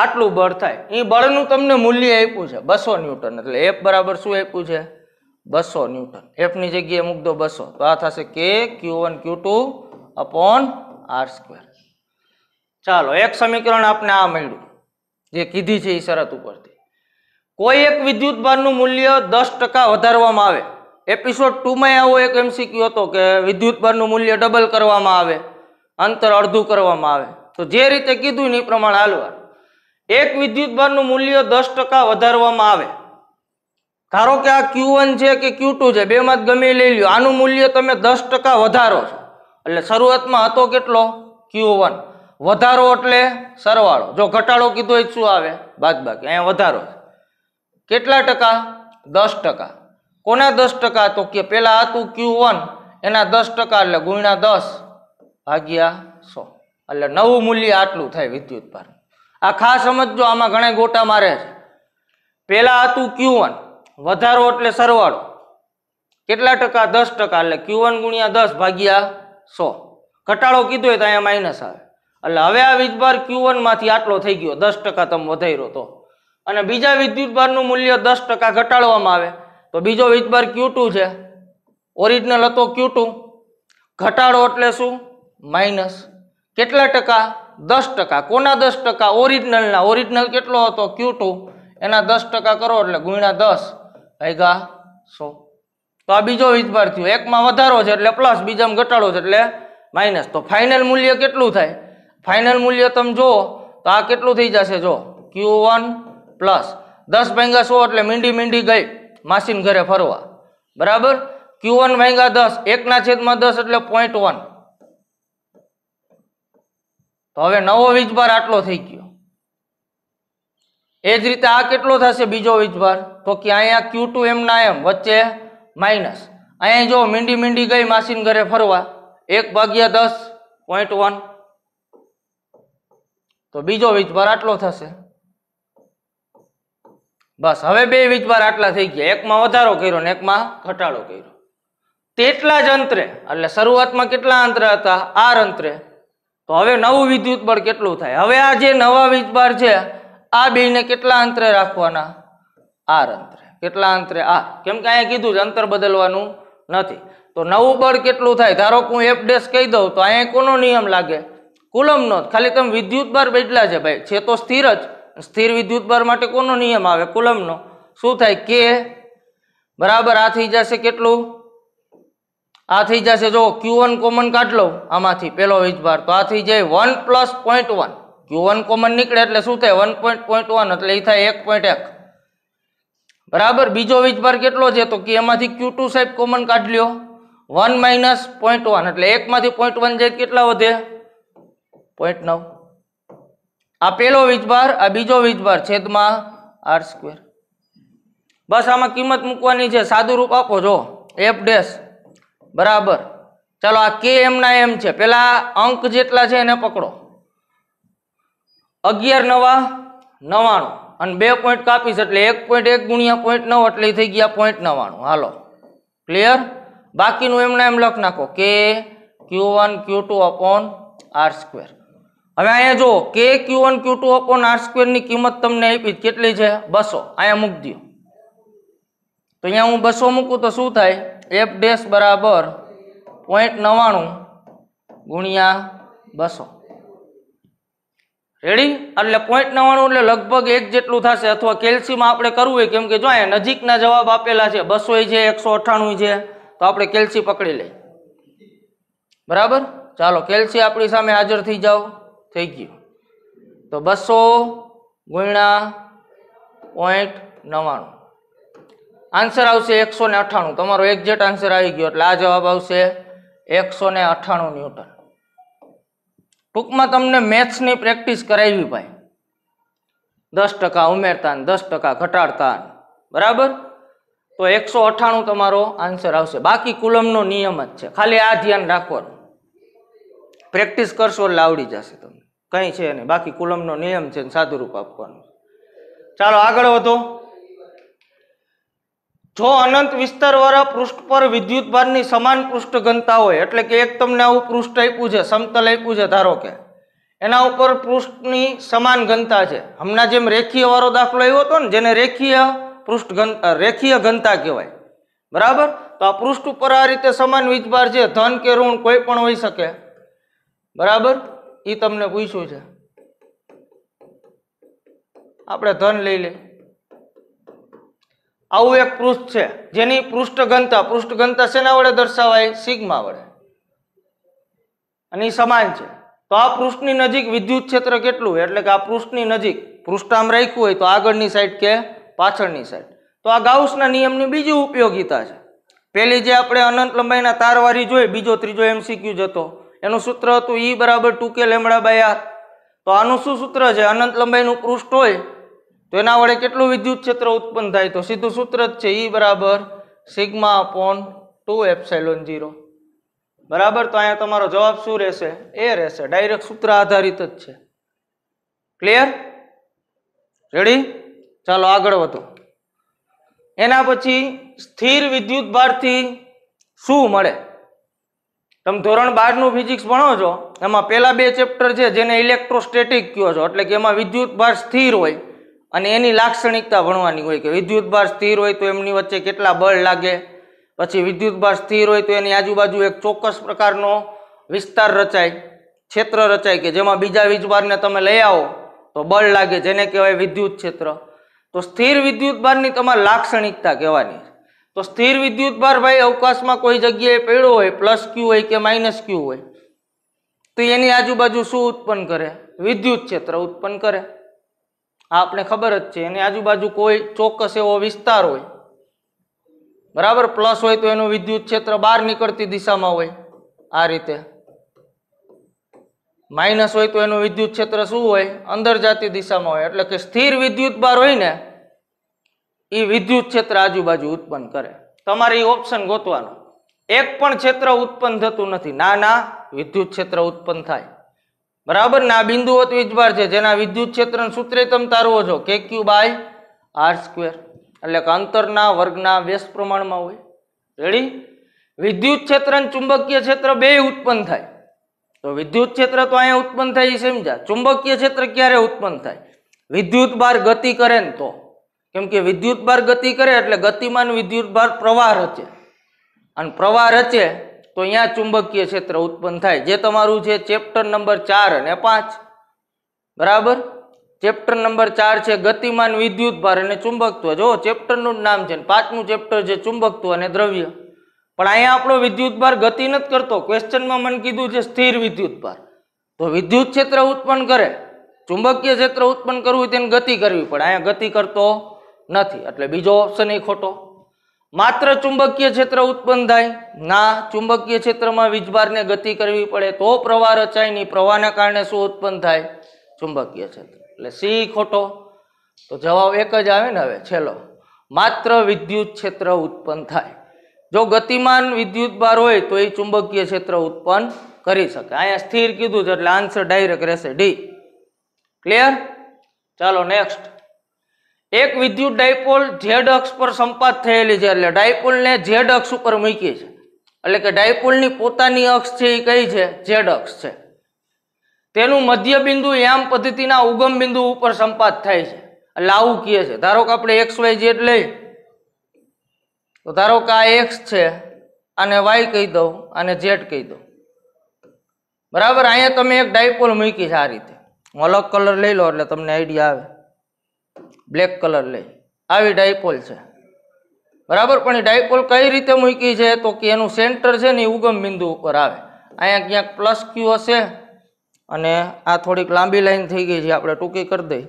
આટલું બળ થાય એ બળનું તમને મૂલ્ય આપ્યું છે બસો ન્યૂટન એટલે એફ બરાબર શું આપ્યું છે બસો ન્યૂટન એફની જગ્યાએ મૂક દો બસો તો આ થશે કે Q one Q two upon R square ચાલો એક સમીકરણ આપણે આ મળ્યું જે કીધી છે એ શરત ઉપરથી કોઈ એક વિદ્યુત ભારનું મૂલ્ય દસ ટકા વધારવામાં આવે એપિસોડ ટુમાં આવો એક એમ શીખ્યો હતો કે વિદ્યુત ભારનું મૂલ્ય ડબલ કરવામાં આવે અંતર અડધું કરવામાં આવે તો જે રીતે કીધું એ પ્રમાણે હાલવા એક વિદ્યુત ભારનું મૂલ્ય દસ ટકા વધારવામાં આવે ધારો કે આ ક્યુ છે કે ક્યુ છે બેમાં જ ગમે લઈ લ્યો આનું મૂલ્ય તમે દસ ટકા વધારો છો એટલે શરૂઆતમાં હતો કેટલો ક્યુ વન વધારો એટલે સરવાળો જો ઘટાડો કીધો એ શું આવે બાદ બાકી અહીંયા વધારો કેટલા ટકા દસ ટકા કોના દસ ટકા તો કે પેલા હતું ક્યુ વન એના દસ ટકા એટલે ગુણ્યા દસ ભાગ્યા સો એટલે નવું મૂલ્ય આટલું થાય વિદ્યુત ભાર આ ખાસ સમજો આમાં ઘણા ગોટા મારે છે પહેલાં હતું ક્યુ વન વધારો એટલે સરવાળો કેટલા ટકા દસ ટકા એટલે ક્યુ વન ગુણ્યા દસ ભાગ્યા સો ઘટાડો કીધો હોય તો અહીંયા માઇનસ આવે એટલે હવે આ વીજભાર ક્યુ વનમાંથી આટલો થઈ ગયો દસ ટકા તમે વધાર્યો તો અને બીજા વિદ્યુતભારનું મૂલ્ય દસ ટકા ઘટાડવામાં આવે તો બીજો વીજભાર ક્યુ છે ઓરિજિનલ હતો ક્યુ ઘટાડો એટલે શું માઇનસ કેટલા ટકા દસ ટકા કોના દસ ટકા ઓરિજિનલના ઓરિજિનલ કેટલો હતો ક્યુ એના દસ ટકા કરો એટલે ગુણ્યા દસ આગા સો તો આ બીજો વિદ્યાર્થીઓ એકમાં વધારો છે એટલે પ્લસ બીજામાં ઘટાડો છે એટલે માઇનસ તો ફાઇનલ મૂલ્ય કેટલું થાય ફાઇનલ મૂલ્ય તમે જુઓ તો આ કેટલું થઈ જશે જો ક્યુ વન પ્લસ દસ ભાંગા સો એટલે મીંડી મીંડી ગઈ માસીન ઘરે ફરવા બરાબર ક્યુ વન ભાંગા દસ એકના છેદમાં દસ એટલે પોઈન્ટ વન તો હવે નવો વીજભાર આટલો થઈ ગયો એ જ રીતે આ કેટલો થશે બીજો વીજભાર તો કે અહીંયા ક્યુ ટુ એમના એમ વચ્ચે માઇનસ અહીંયા જો મીંડી મીંડી ગઈ માસીન ઘરે ફરવા એક ભાગ્યા દસ પોઈન્ટ વન તો બીજો વીજભાર આટલો થશે બસ હવે બે વીજભાર આટલા થઈ ગયા એકમાં વધારો કર્યો ને એકમાં ઘટાડો કર્યો તેટલા જ અંતરે એટલે શરૂઆતમાં કેટલા અંતરે હતા આર અંતરે તો હવે નવું વિદ્યુત બળ કેટલું થાય હવે આ જે નવા વીજભાર છે આ બેને કેટલા અંતરે રાખવાના આર અંતરે કેટલા અંતરે આ કેમ કે અહીંયા કીધું છે અંતર બદલવાનું નથી તો નવું બળ કેટલું થાય ધારો કે હું એફ ડેસ કહી દઉં તો અહીંયા કોનો નિયમ લાગે કુલમનો ખાલી તમે વિદ્યુત ભાર બદલા છે ભાઈ છે તો સ્થિર જ સ્થિર વિદ્યુત ભાર માટે કોનો નિયમ આવે કુલમનો શું થાય કે બરાબર આ થઈ જશે કેટલું આ થઈ જશે જો ક્યુ વન કોમન કાઢ લઉં આમાંથી પેલો વીજભાર તો આ થઈ જાય one plus point one Q one common નીકળે એટલે શું થાય વન પોઈન્ટ પોઈન્ટ વન એટલે એ થાય એક પોઈન્ટ એક બરાબર બીજો વીજભાર કેટલો છે તો કે એમાંથી ક્યુ ટુ સાહેબ કોમન કાઢ લ્યો વન માઇનસ પોઈન્ટ વન એટલે એકમાંથી પોઈન્ટ વન જાય કેટલા વધે પોઈન્ટ નવ આ પહેલો વીજભાર આ બીજો વીજભાર છેદમાં આર સ્ક્વેર બસ આમાં કિંમત મૂકવાની છે સાદું રૂપ આપો જો એફ ડેસ બરાબર ચાલો આ કે એમના એમ છે પેલા અંક જેટલા છે એને પકડો અગિયાર નવા નવાણું અને બે પોઈન્ટ કાપીશ એટલે એક પોઈન્ટ એક ગુણ્યા પોઈન્ટ નવ એટલે થઈ ગયા પોઈન્ટ નવાણું હાલો ક્લિયર બાકીનું એમને એમ લખ નાખો કે Q one Q two upon R square હવે અહીંયા જુઓ કે Q one Q two upon R સ્ક્વેરની કિંમત તમને આપી કેટલી છે બસો અહીંયા મૂક દો તો અહીંયા હું બસો મૂકું તો શું થાય એફ ડેસ બરાબર પોઈન્ટ નવાણું ગુણ્યા બસો રેડી એટલે પોઈન્ટ નવાણું એટલે લગભગ એક જેટલું થશે અથવા કેલ્સીમાં આપણે કરવું હોય કેમ કે જો અહીંયા નજીકના જવાબ આપેલા છે બસો છે એકસો અઠ્ઠાણું છે તો આપણે કેલ્સી પકડી લઈએ બરાબર ચાલો કેલ્સી આપણી સામે હાજર થઈ જાઓ થઈ ગયું તો બસો ગુણ્યા પોઈન્ટ નવાણું આન્સર આવશે એકસો ને અઠ્ઠાણું તમારો એક્ઝેક્ટ આન્સર આવી ગયો એટલે આ જવાબ આવશે એકસો ને અઠ્ઠાણું ન્યૂટન ટૂંકમાં તમને મેથ્સની પ્રેક્ટિસ કરાવી ભાઈ દસ ટકા ઉમેરતા ને દસ ટકા ઘટાડતા બરાબર તો એકસો અઠાણું તમારો આન્સર આવશે બાકી કુલમનો નિયમ જ છે ખાલી આ ધ્યાન રાખવાનું પ્રેક્ટિસ કરશો એટલે આવડી જશે તમને કંઈ છે નહીં બાકી કુલમનો નિયમ છે ને સાદુરૂપ આપવાનું ચાલો આગળ વધો જો અનંત વિસ્તારવાળા પૃષ્ઠ પર વિદ્યુતભારની સમાન પૃષ્ઠ ઘનતા હોય એટલે કે એક તમને આવું પૃષ્ઠ આપ્યું છે સમતલ આપ્યું છે ધારો કે એના ઉપર પૃષ્ઠની સમાન ઘનતા છે હમણાં જેમ રેખીયવાળો દાખલો આવ્યો હતો ને જેને રેખીય પૃષ્ઠ ઘન રેખીય ઘનતા કહેવાય બરાબર તો આ પૃષ્ઠ ઉપર આ રીતે સમાન વીજભાર છે ધન કે ઋણ કોઈ પણ હોઈ શકે બરાબર એ તમને પૂછ્યું છે આપણે ધન લઈ લઈએ આવું એક પૃષ્ઠ છે જેની પૃષ્ઠઘનતા પૃષ્ઠઘનતા શેના વડે દર્શાવાય સિગ્મા વડે અને એ સમાન છે તો આ પૃષ્ઠની નજીક વિદ્યુત ક્ષેત્ર કેટલું એટલે કે આ પૃષ્ઠની નજીક પૃષ્ઠ આમ રાખ્યું હોય તો આગળની સાઈડ કે પાછળની સાઈડ તો આ ગાઉસના નિયમની બીજી ઉપયોગીતા છે પહેલી જે આપણે અનંત લંબાઈના તારવારી જોઈ બીજો ત્રીજો એમ એમસીક્યુ જતો એનું સૂત્ર હતું ઈ e બરાબર two K lambda by R તો આનું શું સૂત્ર છે અનંત લંબાઈનું પૃષ્ઠ હોય તો એના વડે કેટલું વિદ્યુત ક્ષેત્ર ઉત્પન્ન થાય તો સીધું સૂત્ર જ છે ઈ બરાબર sigma upon two epsilon zero બરાબર તો અહીંયા તમારો જવાબ શું રહેશે એ રહેશે ડાયરેક્ટ સૂત્ર આધારિત જ છે ક્લિયર રેડી ચાલો આગળ વધો એના પછી સ્થિર વિદ્યુત ભારથી શું મળે તમે ધોરણ બારનું ફિઝિક્સ ભણો છો એમાં પહેલાં બે ચેપ્ટર છે જેને ઇલેક્ટ્રોસ્ટેટિક કહો છો એટલે કે એમાં વિદ્યુત ભાર સ્થિર હોય અને એની લાક્ષણિકતા ભણવાની હોય કે વિદ્યુતભાર સ્થિર હોય તો એમની વચ્ચે કેટલા બળ લાગે પછી વિદ્યુતભાર સ્થિર હોય તો એની આજુબાજુ એક ચોક્કસ પ્રકારનો વિસ્તાર રચાય ક્ષેત્ર રચાય કે જેમાં બીજા વીજભારને તમે લઈ આવો તો બળ લાગે જેને કહેવાય વિદ્યુત ક્ષેત્ર તો સ્થિર વિદ્યુતભારની તમારે લાક્ષણિકતા કહેવાની તો સ્થિર વિદ્યુતભાર ભાઈ અવકાશમાં કોઈ જગ્યાએ પડ્યો હોય પ્લસ ક્યુ હોય કે માઇનસ ક્યુ હોય તો એની આજુબાજુ શું ઉત્પન્ન કરે વિદ્યુત ક્ષેત્ર ઉત્પન્ન કરે આ આપણે ખબર જ છે એની આજુબાજુ કોઈ ચોક્કસ એવો વિસ્તાર હોય બરાબર પ્લસ હોય તો એનું વિદ્યુત ક્ષેત્ર બહાર નીકળતી દિશામાં હોય આ રીતે માઇનસ હોય તો એનું વિદ્યુત ક્ષેત્ર શું હોય અંદર જતી દિશામાં હોય એટલે કે સ્થિર વિદ્યુત બાર હોય ને એ વિદ્યુત ક્ષેત્ર આજુબાજુ ઉત્પન્ન કરે તમારે એ ઓપ્શન ગોતવાનો એક પણ ક્ષેત્ર ઉત્પન્ન થતું નથી ના ના વિદ્યુત ક્ષેત્ર ઉત્પન્ન થાય બરાબર ના બિંદુઓ ત્રિજભાર છે જેના વિદ્યુત ક્ષેત્રનું સૂત્રેતમ તારવો છો કે ક્યુ બાય આર સ્ક્વેર એટલે કે અંતરના વર્ગના વ્યસ્ત પ્રમાણમાં હોય રેડી વિદ્યુત ક્ષેત્રન ચુંબકીય ક્ષેત્ર બે ઉત્પન્ન થાય તો વિદ્યુત ક્ષેત્ર તો અહીંયા ઉત્પન્ન થાય એ સમજા ચુંબકીય ક્ષેત્ર ક્યારે ઉત્પન્ન થાય વિદ્યુત બાર ગતિ કરે ને તો કેમ કે વિદ્યુત બાર ગતિ કરે એટલે ગતિમાન વિદ્યુત બાર પ્રવાહ રચે અને પ્રવાહ રચે તો અહીંયા ચુંબકીય ક્ષેત્ર ઉત્પન્ન થાય જે તમારું છે ચેપ્ટર નંબર ચાર અને પાંચ બરાબર ચેપ્ટર નંબર ચાર છે ગતિમાન વિદ્યુત ભાર અને ચુંબકત્વ જો ચેપ્ટરનું નામ છે પાંચમું ચેપ્ટર છે ચુંબકત્વ અને દ્રવ્ય પણ અહીંયા આપણો વિદ્યુત ભાર ગતિ નથી કરતો ક્વેશ્ચનમાં મને કીધું છે સ્થિર વિદ્યુત ભાર તો વિદ્યુત ક્ષેત્ર ઉત્પન્ન કરે ચુંબકીય ક્ષેત્ર ઉત્પન્ન કરવું તેને ગતિ કરવી પડે અહીંયા ગતિ કરતો નથી એટલે બીજો ઓપ્શન એ ખોટો માત્ર ચુંબકીય ક્ષેત્ર ઉત્પન્ન થાય ના ચુંબકીય ક્ષેત્રમાં વીજભારને ગતિ કરવી પડે તો પ્રવાહ રચાય નહીં પ્રવાહના કારણે શું ઉત્પન્ન થાય ચુંબકીય ક્ષેત્ર એટલે સી ખોટો તો જવાબ એક જ આવે ને હવે છેલ્લો માત્ર વિદ્યુત ક્ષેત્ર ઉત્પન્ન થાય જો ગતિમાન વિદ્યુત બાર હોય તો એ ચુંબકીય ક્ષેત્ર ઉત્પન્ન કરી શકે અહીંયા સ્થિર કીધું છે એટલે આન્સર ડાયરેક્ટ રહેશે ડી ક્લિયર ચાલો નેક્સ્ટ એક વિદ્યુત ડાયપોલ ઝેડ અક્ષ પર સંપાત થયેલી છે એટલે ડાયપોલને ઝેડ અક્ષ ઉપર મૂકી છે એટલે કે ડાયપોલની પોતાની અક્ષ છે એ કઈ છે ઝેડ અક્ષ છે તેનું મધ્ય મધ્યબિંદુ યામ પદ્ધતિના ઉગમ બિંદુ ઉપર સંપાત થાય છે એટલે આવું કહે છે ધારો કે આપણે એક્સ વાય ઝેડ લઈ તો ધારો કે આ એક્સ છે આને વાય કહી દઉં આને ઝેડ કહી દઉં બરાબર અહીંયા તમે એક ડાયપોલ મૂકી છે આ રીતે હું અલગ કલર લઈ લો એટલે તમને આઈડિયા આવે બ્લેક કલર લઈ આવી ડાયપોલ છે બરાબર પણ એ ડાયપોલ કઈ રીતે મૂકી છે તો કે એનું સેન્ટર છે ને એ ઉગમ બિંદુ ઉપર આવે અહીંયા ક્યાંક પ્લસ ક્યુ હશે અને આ થોડીક લાંબી લાઈન થઈ ગઈ છે આપણે ટૂંકી કરી દઈ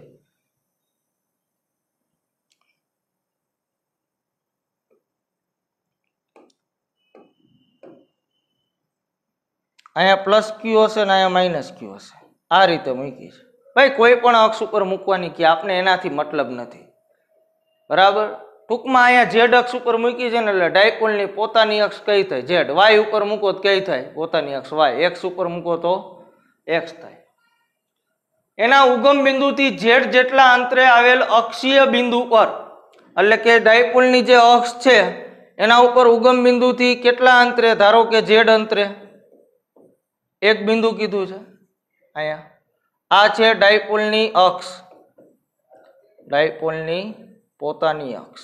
અહીંયા પ્લસ ક્યુ હશે ને અહીંયા માઇનસ ક્યુ હશે આ રીતે મૂકી છે ભાઈ કોઈ પણ અક્ષ ઉપર મૂકવાની કે આપને એનાથી મતલબ નથી બરાબર ટૂંકમાં અહીંયા ઝેડ અક્ષ ઉપર મૂકી છે ને એટલે ડાયકોલની પોતાની અક્ષ કઈ થાય ઝેડ વાય ઉપર મૂકો તો કઈ થાય પોતાની અક્ષ વાય એક્સ ઉપર મૂકો તો એક્સ થાય એના ઉગમ બિંદુથી ઝેડ જેટલા અંતરે આવેલ અક્ષીય બિંદુ પર એટલે કે ડાયપોલની જે અક્ષ છે એના ઉપર ઉગમ બિંદુથી કેટલા અંતરે ધારો કે ઝેડ અંતરે એક બિંદુ કીધું છે અહીંયા આ છે ડાયપોલની અક્ષ ડાયપોલની પોતાની અક્ષ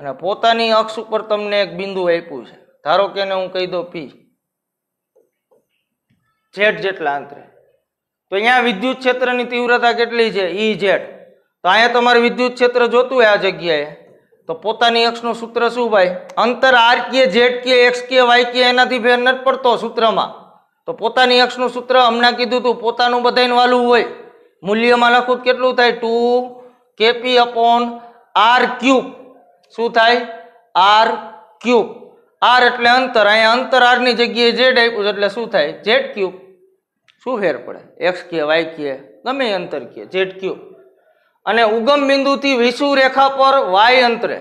અને પોતાની અક્ષ ઉપર તમને એક બિંદુ આપ્યું છે ધારો કે હું કહી દઉં પી ઝેડ જેટલા અંતરે તો અહીંયા વિદ્યુત ક્ષેત્રની તીવ્રતા કેટલી છે ઈ e ઝેડ તો અહીંયા તમારે વિદ્યુત ક્ષેત્ર જોતું હોય આ જગ્યાએ તો પોતાની અક્ષનું સૂત્ર શું ભાઈ અંતર આર કે ઝેડ કે એક્સ કે વાય કે એનાથી ફેર નથી પડતો સૂત્રમાં તો પોતાની અક્ષનું સૂત્ર હમણાં કીધું હતું પોતાનું બધાને વાલું હોય મૂલ્યમાં લખું કેટલું થાય two KP upon R cube શું થાય આર ક્યુબ આર એટલે અંતર અહીંયા અંતર આરની જગ્યાએ જેડ આપ્યું છે એટલે શું થાય જેડ ક્યુબ શું ફેર પડે એક્સ કે વાય કે ગમે અંતર કે જેડ ક્યુબ અને ઉગમ બિંદુથી વિષુ રેખા પર વાય અંતરે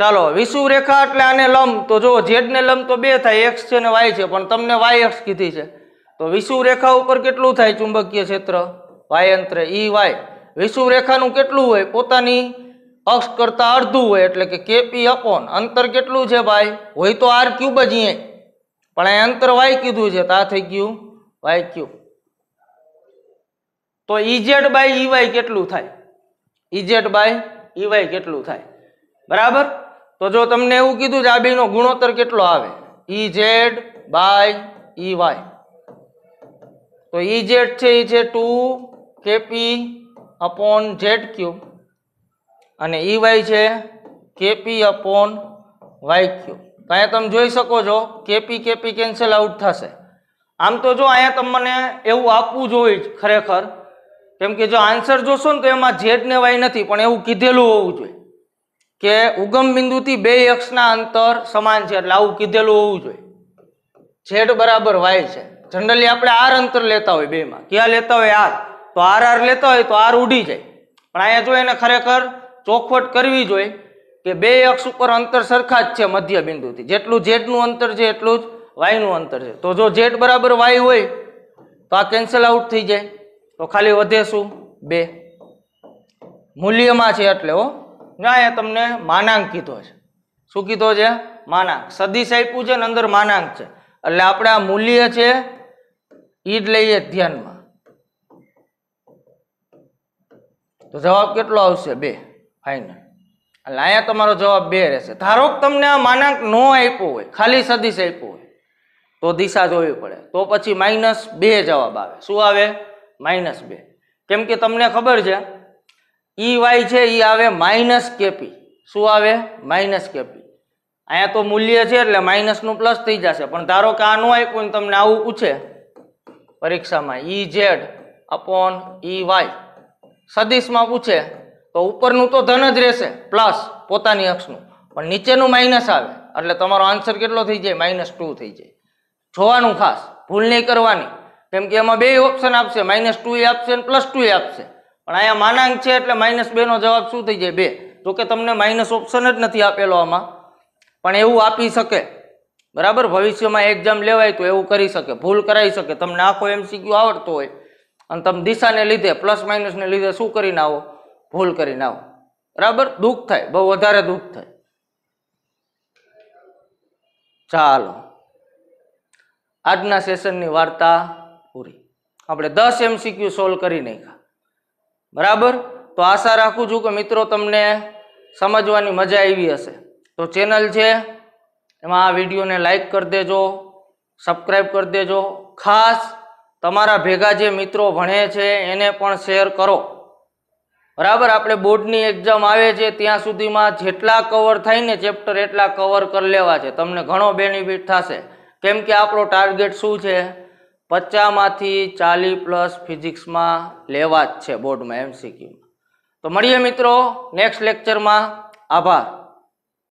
ચાલો વિષુ રેખા એટલે આને લંબ તો જો ઝેડ ને લંબ તો બે થાય એક્સ છે ને વાય છે પણ તમને વાય એક્સ કીધી છે તો વિષુ રેખા ઉપર કેટલું થાય ચુંબકીય ક્ષેત્ર વાય અંતરે ઈ વાય વિષુ રેખાનું કેટલું હોય પોતાની અક્ષ કરતાં અડધું હોય એટલે કે કેપી અપોન અંતર કેટલું છે ભાઈ હોય તો આર ક્યુબ જ અહીંયા પણ અહીં અંતર વાય કીધું છે તો આ થઈ ગયું વાય ક્યુબ તો ઇઝેડ બાય ઈ વાય કેટલું થાય ઇઝેડ બાય ઈ વાય કેટલું થાય બરાબર તો જો તમને એવું કીધું કે આ બેનો ગુણોત્તર કેટલો આવે E Z by E Y તો ઈ e ઝેડ છે એ e છે two KP upon Z cube અને ઈ e વાય છે કેપી અપોન વાય ક્યુબ તો અહીંયા તમે જોઈ શકો છો કેપી કેપી કેન્સલ આઉટ થશે આમ તો જો અહીંયા તમને એવું આપવું જોઈએ ખરેખર કેમ કે જો આન્સર જોશો ને તો એમાં ઝેડ ને વાય નથી પણ એવું કીધેલું હોવું જોઈએ કે ઉગમ બિંદુથી બે અક્ષના અંતર સમાન છે એટલે આવું કીધેલું હોવું જોઈએ જેડ બરાબર વાય છે જનરલી આપણે આર અંતર લેતા હોય બેમાં ક્યાં લેતા હોય આર તો આર આર લેતા હોય તો આર ઉડી જાય પણ અહીંયા જો એને ખરેખર ચોખવટ કરવી જોઈએ કે બે અક્ષ ઉપર અંતર સરખા જ છે મધ્ય બિંદુથી જેટલું જેડનું અંતર છે એટલું જ વાયનું અંતર છે તો જો ઝેડ બરાબર વાય હોય તો આ કેન્સલ આઉટ થઈ જાય તો ખાલી વધે શું બે મૂલ્યમાં છે એટલે હો અહીંયા તમને માનાંક કીધો છે શું કીધો છે માનાંક સદીશ આપ્યું છે ને અંદર માનાંક છે એટલે આપણે આ મૂલ્ય છે એ જ લઈએ ધ્યાનમાં તો જવાબ કેટલો આવશે બે ફાઇનલ એટલે અહીંયા તમારો જવાબ બે રહેશે ધારો કે તમને આ માનાંક ન આપ્યો હોય ખાલી સદીશ આપ્યો હોય તો દિશા જોવી પડે તો પછી માઇનસ બે જવાબ આવે શું આવે માઇનસ બે કેમ કે તમને ખબર છે ઈ છે ઈ આવે માઇનસ કેપી શું આવે માઇનસ કેપી અહીંયા તો મૂલ્ય છે એટલે માઇનસનું પ્લસ થઈ જશે પણ ધારો કે આનું આપ્યું ને તમને આવું પૂછે પરીક્ષામાં E Z upon E Y સદીશમાં પૂછે તો ઉપરનું તો ધન જ રહેશે પ્લસ પોતાની અક્ષનું પણ નીચેનું માઇનસ આવે એટલે તમારો આન્સર કેટલો થઈ જાય માઇનસ ટુ થઈ જાય જોવાનું ખાસ ભૂલ નહીં કરવાની કેમ કે એમાં બે ઓપ્શન આપશે માઇનસ ટુ એ આપશે પ્લસ ટુ એ આપશે પણ અહીંયા માનાંક છે એટલે માઇનસ બેનો જવાબ શું થઈ જાય બે જો કે તમને માઇનસ ઓપ્શન જ નથી આપેલો આમાં પણ એવું આપી શકે બરાબર ભવિષ્યમાં એક્ઝામ લેવાય તો એવું કરી શકે ભૂલ કરાવી શકે તમને આખો એમસીક્યુ આવડતો હોય અને તમે દિશાને લીધે પ્લસ માઇનસને લીધે શું કરીને આવો ભૂલ કરીને આવો બરાબર દુઃખ થાય બહુ વધારે દુઃખ થાય ચાલો આજના સેશનની વાર્તા પૂરી આપણે દસ એમસીક્યુ સોલ્વ કરી નાખ્યા બરાબર તો આશા રાખું છું કે મિત્રો તમને સમજવાની મજા આવી હશે તો ચેનલ છે એમાં આ વિડીયોને લાઈક કરી દેજો સબસ્ક્રાઈબ કરી દેજો ખાસ તમારા ભેગા જે મિત્રો ભણે છે એને પણ શેર કરો બરાબર આપણે બોર્ડની એક્ઝામ આવે છે ત્યાં સુધીમાં જેટલા કવર થાય ને ચેપ્ટર એટલા કવર કરી લેવા છે તમને ઘણો બેનિફિટ થશે કેમ કે આપણો ટાર્ગેટ શું છે પચાસમાંથી ચાલી પ્લસ ફિઝિક્સમાં લેવા જ છે બોર્ડમાં એમસીક્યુમાં તો મળીએ મિત્રો નેક્સ્ટ લેક્ચરમાં આભાર